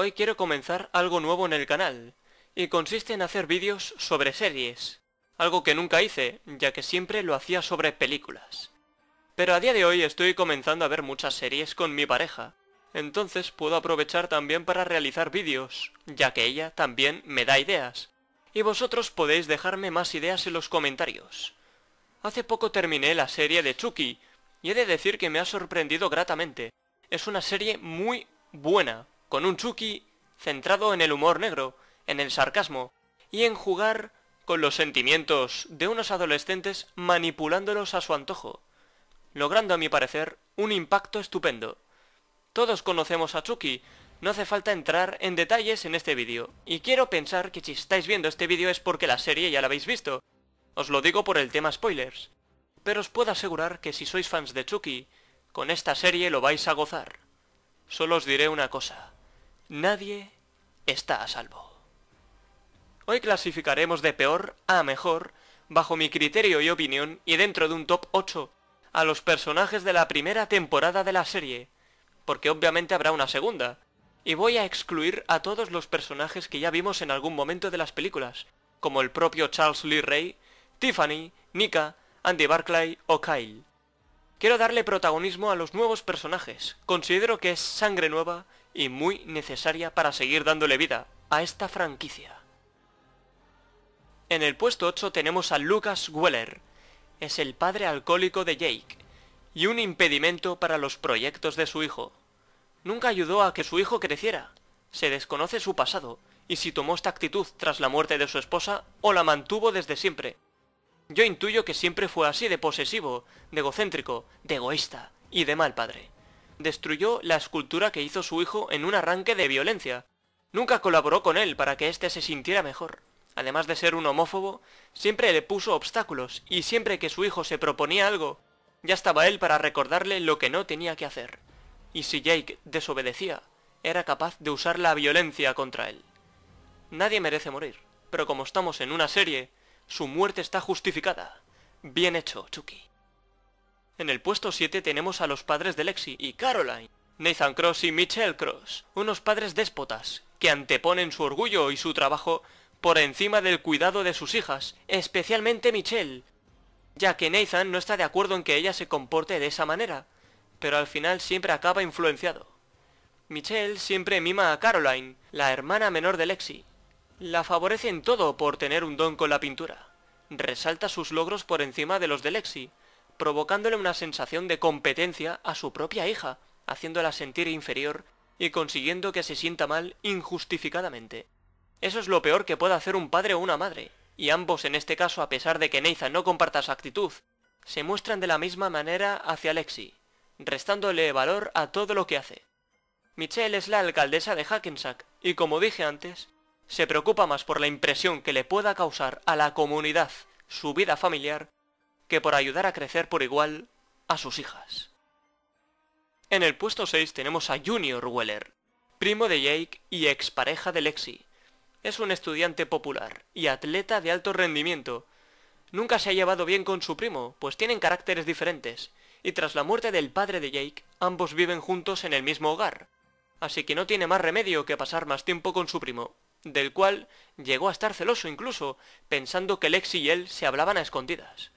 Hoy quiero comenzar algo nuevo en el canal, y consiste en hacer vídeos sobre series, algo que nunca hice, ya que siempre lo hacía sobre películas. Pero a día de hoy estoy comenzando a ver muchas series con mi pareja, entonces puedo aprovechar también para realizar vídeos, ya que ella también me da ideas, y vosotros podéis dejarme más ideas en los comentarios. Hace poco terminé la serie de Chucky, y he de decir que me ha sorprendido gratamente. Es una serie muy buena, con un Chucky centrado en el humor negro, en el sarcasmo y en jugar con los sentimientos de unos adolescentes manipulándolos a su antojo, logrando a mi parecer un impacto estupendo. Todos conocemos a Chucky, no hace falta entrar en detalles en este vídeo, y quiero pensar que si estáis viendo este vídeo es porque la serie ya la habéis visto, os lo digo por el tema spoilers, pero os puedo asegurar que si sois fans de Chucky, con esta serie lo vais a gozar. Solo os diré una cosa. Nadie está a salvo. Hoy clasificaremos de peor a mejor, bajo mi criterio y opinión, y dentro de un top 8, a los personajes de la primera temporada de la serie, porque obviamente habrá una segunda, y voy a excluir a todos los personajes que ya vimos en algún momento de las películas, como el propio Charles Lee Ray, Tiffany, Nika, Andy Barclay o Kyle. Quiero darle protagonismo a los nuevos personajes, considero que es sangre nueva, y muy necesaria para seguir dándole vida a esta franquicia. En el puesto 8 tenemos a Lucas Weller. Es el padre alcohólico de Jake y un impedimento para los proyectos de su hijo. Nunca ayudó a que su hijo creciera. Se desconoce su pasado y si tomó esta actitud tras la muerte de su esposa o la mantuvo desde siempre. Yo intuyo que siempre fue así de posesivo, de egocéntrico, de egoísta y de mal padre destruyó la escultura que hizo su hijo en un arranque de violencia. Nunca colaboró con él para que éste se sintiera mejor. Además de ser un homófobo, siempre le puso obstáculos y siempre que su hijo se proponía algo, ya estaba él para recordarle lo que no tenía que hacer. Y si Jake desobedecía, era capaz de usar la violencia contra él. Nadie merece morir, pero como estamos en una serie, su muerte está justificada. Bien hecho, Chucky. En el puesto 7 tenemos a los padres de Lexi y Caroline, Nathan Cross y Michelle Cross, unos padres déspotas, que anteponen su orgullo y su trabajo por encima del cuidado de sus hijas, especialmente Michelle, ya que Nathan no está de acuerdo en que ella se comporte de esa manera, pero al final siempre acaba influenciado. Michelle siempre mima a Caroline, la hermana menor de Lexi. La favorece en todo por tener un don con la pintura. Resalta sus logros por encima de los de Lexi, provocándole una sensación de competencia a su propia hija, haciéndola sentir inferior y consiguiendo que se sienta mal injustificadamente. Eso es lo peor que puede hacer un padre o una madre, y ambos en este caso, a pesar de que Neiza no comparta su actitud, se muestran de la misma manera hacia Alexi, restándole valor a todo lo que hace. Michelle es la alcaldesa de Hackensack, y como dije antes, se preocupa más por la impresión que le pueda causar a la comunidad su vida familiar que por ayudar a crecer por igual a sus hijas. En el puesto 6 tenemos a Junior Weller, primo de Jake y expareja de Lexi. Es un estudiante popular y atleta de alto rendimiento. Nunca se ha llevado bien con su primo, pues tienen caracteres diferentes, y tras la muerte del padre de Jake, ambos viven juntos en el mismo hogar. Así que no tiene más remedio que pasar más tiempo con su primo, del cual llegó a estar celoso incluso, pensando que Lexi y él se hablaban a escondidas.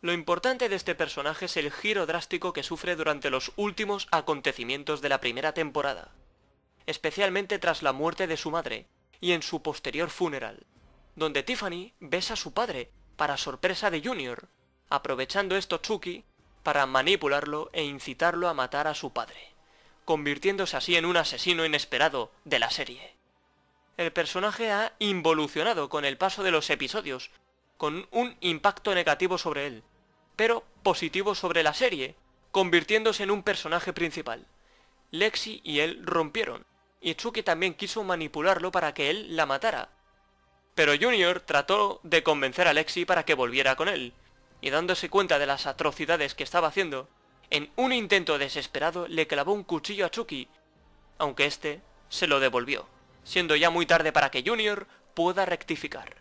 Lo importante de este personaje es el giro drástico que sufre durante los últimos acontecimientos de la primera temporada, especialmente tras la muerte de su madre y en su posterior funeral, donde Tiffany besa a su padre para sorpresa de Junior, aprovechando esto Chucky para manipularlo e incitarlo a matar a su padre, convirtiéndose así en un asesino inesperado de la serie. El personaje ha involucionado con el paso de los episodios, con un impacto negativo sobre él, pero positivo sobre la serie, convirtiéndose en un personaje principal. Lexi y él rompieron, y Chucky también quiso manipularlo para que él la matara. Pero Junior trató de convencer a Lexi para que volviera con él, y dándose cuenta de las atrocidades que estaba haciendo, en un intento desesperado le clavó un cuchillo a Chucky, aunque este se lo devolvió, siendo ya muy tarde para que Junior pueda rectificar.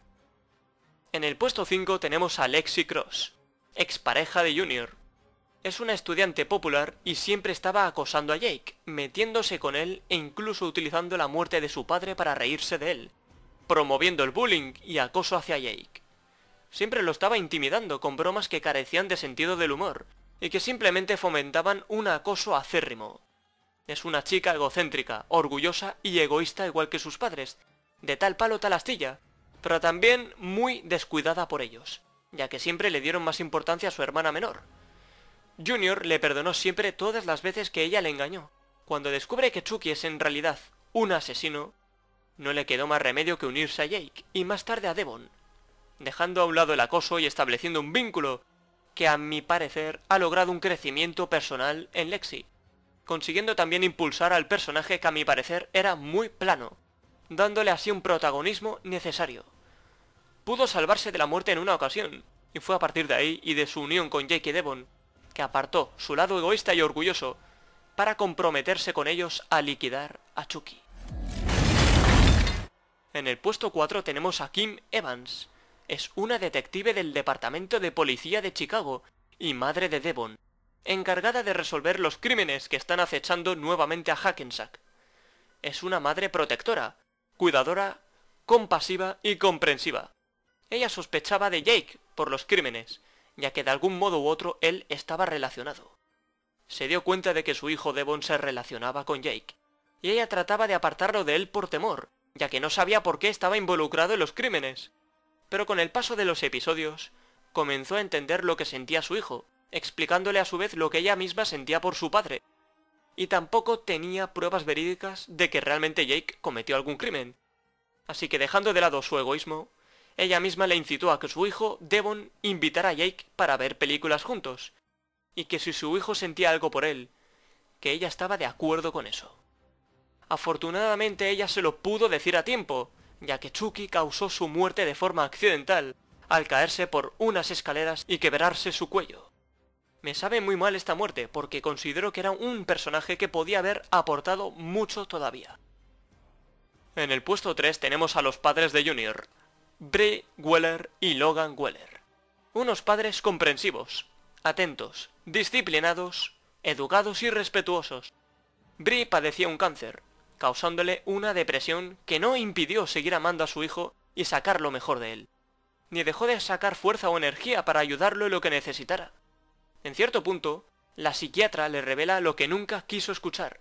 En el puesto 5 tenemos a Lexi Cross, expareja de Junior. Es una estudiante popular y siempre estaba acosando a Jake, metiéndose con él e incluso utilizando la muerte de su padre para reírse de él, promoviendo el bullying y acoso hacia Jake. Siempre lo estaba intimidando con bromas que carecían de sentido del humor, y que simplemente fomentaban un acoso acérrimo. Es una chica egocéntrica, orgullosa y egoísta igual que sus padres, de tal palo tal astilla, pero también muy descuidada por ellos ya que siempre le dieron más importancia a su hermana menor. Junior le perdonó siempre todas las veces que ella le engañó. Cuando descubre que Chucky es en realidad un asesino, no le quedó más remedio que unirse a Jake y más tarde a Devon, dejando a un lado el acoso y estableciendo un vínculo que a mi parecer ha logrado un crecimiento personal en Lexi, consiguiendo también impulsar al personaje que a mi parecer era muy plano, dándole así un protagonismo necesario pudo salvarse de la muerte en una ocasión, y fue a partir de ahí y de su unión con Jake Devon, que apartó su lado egoísta y orgulloso para comprometerse con ellos a liquidar a Chucky. En el puesto 4 tenemos a Kim Evans. Es una detective del Departamento de Policía de Chicago y madre de Devon, encargada de resolver los crímenes que están acechando nuevamente a Hackensack. Es una madre protectora, cuidadora, compasiva y comprensiva, ella sospechaba de Jake por los crímenes, ya que de algún modo u otro él estaba relacionado. Se dio cuenta de que su hijo Devon se relacionaba con Jake, y ella trataba de apartarlo de él por temor, ya que no sabía por qué estaba involucrado en los crímenes. Pero con el paso de los episodios, comenzó a entender lo que sentía su hijo, explicándole a su vez lo que ella misma sentía por su padre. Y tampoco tenía pruebas verídicas de que realmente Jake cometió algún crimen. Así que dejando de lado su egoísmo, ella misma le incitó a que su hijo, Devon, invitara a Jake para ver películas juntos, y que si su hijo sentía algo por él, que ella estaba de acuerdo con eso. Afortunadamente ella se lo pudo decir a tiempo, ya que Chucky causó su muerte de forma accidental, al caerse por unas escaleras y quebrarse su cuello. Me sabe muy mal esta muerte, porque considero que era un personaje que podía haber aportado mucho todavía. En el puesto 3 tenemos a los padres de Junior, Brie Weller y Logan Weller. Unos padres comprensivos, atentos, disciplinados, educados y respetuosos. Brie padecía un cáncer, causándole una depresión que no impidió seguir amando a su hijo y sacar lo mejor de él, ni dejó de sacar fuerza o energía para ayudarlo en lo que necesitara. En cierto punto, la psiquiatra le revela lo que nunca quiso escuchar,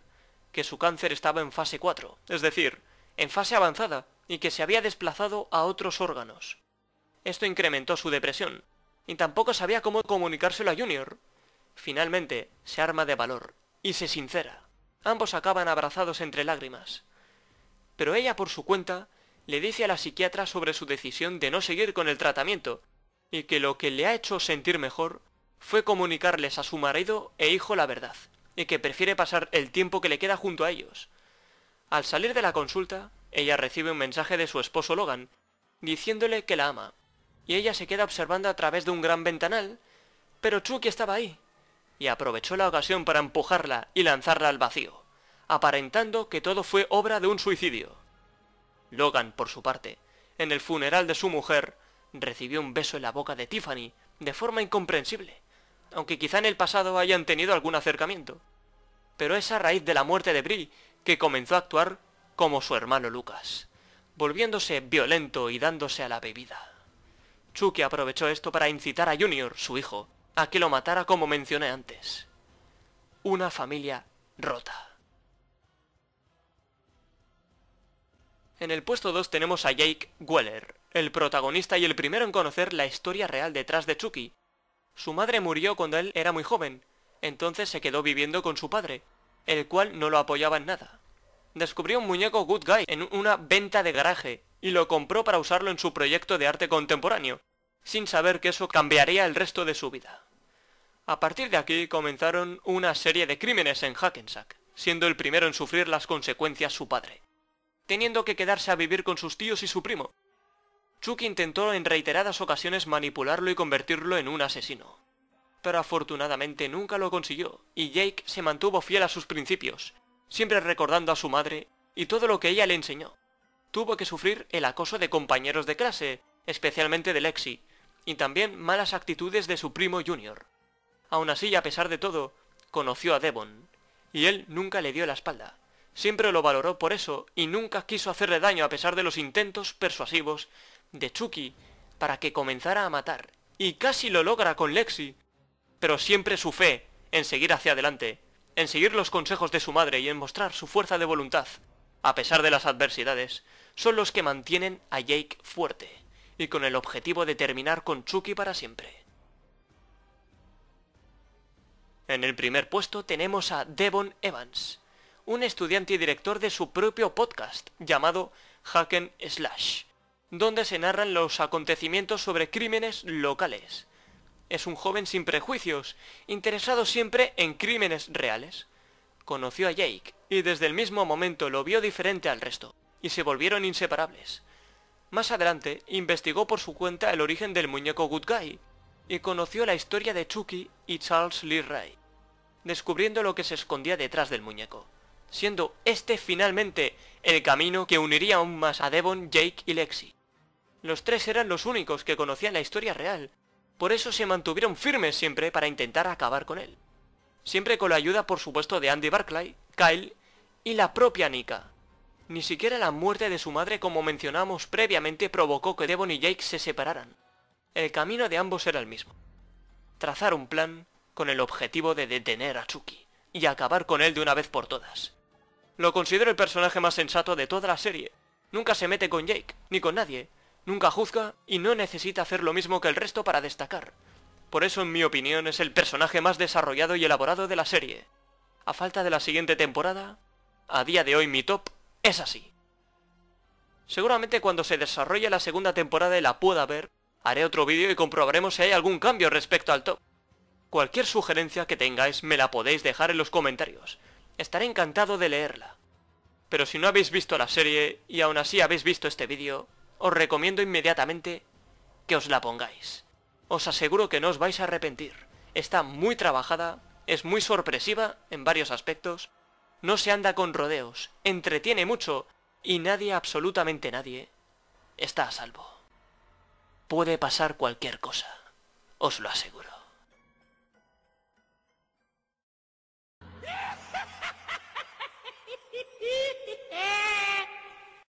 que su cáncer estaba en fase 4, es decir, en fase avanzada, y que se había desplazado a otros órganos. Esto incrementó su depresión, y tampoco sabía cómo comunicárselo a Junior. Finalmente, se arma de valor, y se sincera. Ambos acaban abrazados entre lágrimas. Pero ella, por su cuenta, le dice a la psiquiatra sobre su decisión de no seguir con el tratamiento, y que lo que le ha hecho sentir mejor fue comunicarles a su marido e hijo la verdad, y que prefiere pasar el tiempo que le queda junto a ellos. Al salir de la consulta, ella recibe un mensaje de su esposo Logan, diciéndole que la ama, y ella se queda observando a través de un gran ventanal, pero Chucky estaba ahí, y aprovechó la ocasión para empujarla y lanzarla al vacío, aparentando que todo fue obra de un suicidio. Logan, por su parte, en el funeral de su mujer, recibió un beso en la boca de Tiffany de forma incomprensible, aunque quizá en el pasado hayan tenido algún acercamiento. Pero es a raíz de la muerte de Brie que comenzó a actuar como su hermano Lucas, volviéndose violento y dándose a la bebida. Chucky aprovechó esto para incitar a Junior, su hijo, a que lo matara como mencioné antes. Una familia rota. En el puesto 2 tenemos a Jake Weller, el protagonista y el primero en conocer la historia real detrás de Chucky. Su madre murió cuando él era muy joven, entonces se quedó viviendo con su padre, el cual no lo apoyaba en nada descubrió un muñeco Good Guy en una venta de garaje y lo compró para usarlo en su proyecto de arte contemporáneo, sin saber que eso cambiaría el resto de su vida. A partir de aquí comenzaron una serie de crímenes en Hackensack, siendo el primero en sufrir las consecuencias su padre, teniendo que quedarse a vivir con sus tíos y su primo. Chuck intentó en reiteradas ocasiones manipularlo y convertirlo en un asesino, pero afortunadamente nunca lo consiguió, y Jake se mantuvo fiel a sus principios, siempre recordando a su madre y todo lo que ella le enseñó. Tuvo que sufrir el acoso de compañeros de clase, especialmente de Lexi, y también malas actitudes de su primo Junior. Aún así, a pesar de todo, conoció a Devon, y él nunca le dio la espalda. Siempre lo valoró por eso y nunca quiso hacerle daño a pesar de los intentos persuasivos de Chucky para que comenzara a matar. Y casi lo logra con Lexi, pero siempre su fe en seguir hacia adelante en seguir los consejos de su madre y en mostrar su fuerza de voluntad, a pesar de las adversidades, son los que mantienen a Jake fuerte, y con el objetivo de terminar con Chucky para siempre. En el primer puesto tenemos a Devon Evans, un estudiante y director de su propio podcast llamado Hacken Slash, donde se narran los acontecimientos sobre crímenes locales, es un joven sin prejuicios, interesado siempre en crímenes reales. Conoció a Jake, y desde el mismo momento lo vio diferente al resto, y se volvieron inseparables. Más adelante, investigó por su cuenta el origen del muñeco Good Guy, y conoció la historia de Chucky y Charles Lee Ray, descubriendo lo que se escondía detrás del muñeco, siendo este finalmente el camino que uniría aún más a Devon, Jake y Lexi. Los tres eran los únicos que conocían la historia real, por eso se mantuvieron firmes siempre para intentar acabar con él. Siempre con la ayuda, por supuesto, de Andy Barclay, Kyle y la propia Nika. Ni siquiera la muerte de su madre, como mencionamos previamente, provocó que Devon y Jake se separaran. El camino de ambos era el mismo. Trazar un plan con el objetivo de detener a Chucky y acabar con él de una vez por todas. Lo considero el personaje más sensato de toda la serie. Nunca se mete con Jake, ni con nadie, nunca juzga y no necesita hacer lo mismo que el resto para destacar. Por eso, en mi opinión, es el personaje más desarrollado y elaborado de la serie. A falta de la siguiente temporada, a día de hoy mi top es así. Seguramente cuando se desarrolle la segunda temporada y la pueda ver, haré otro vídeo y comprobaremos si hay algún cambio respecto al top. Cualquier sugerencia que tengáis me la podéis dejar en los comentarios. Estaré encantado de leerla. Pero si no habéis visto la serie y aún así habéis visto este vídeo, os recomiendo inmediatamente que os la pongáis. Os aseguro que no os vais a arrepentir. Está muy trabajada, es muy sorpresiva en varios aspectos, no se anda con rodeos, entretiene mucho y nadie, absolutamente nadie, está a salvo. Puede pasar cualquier cosa, os lo aseguro.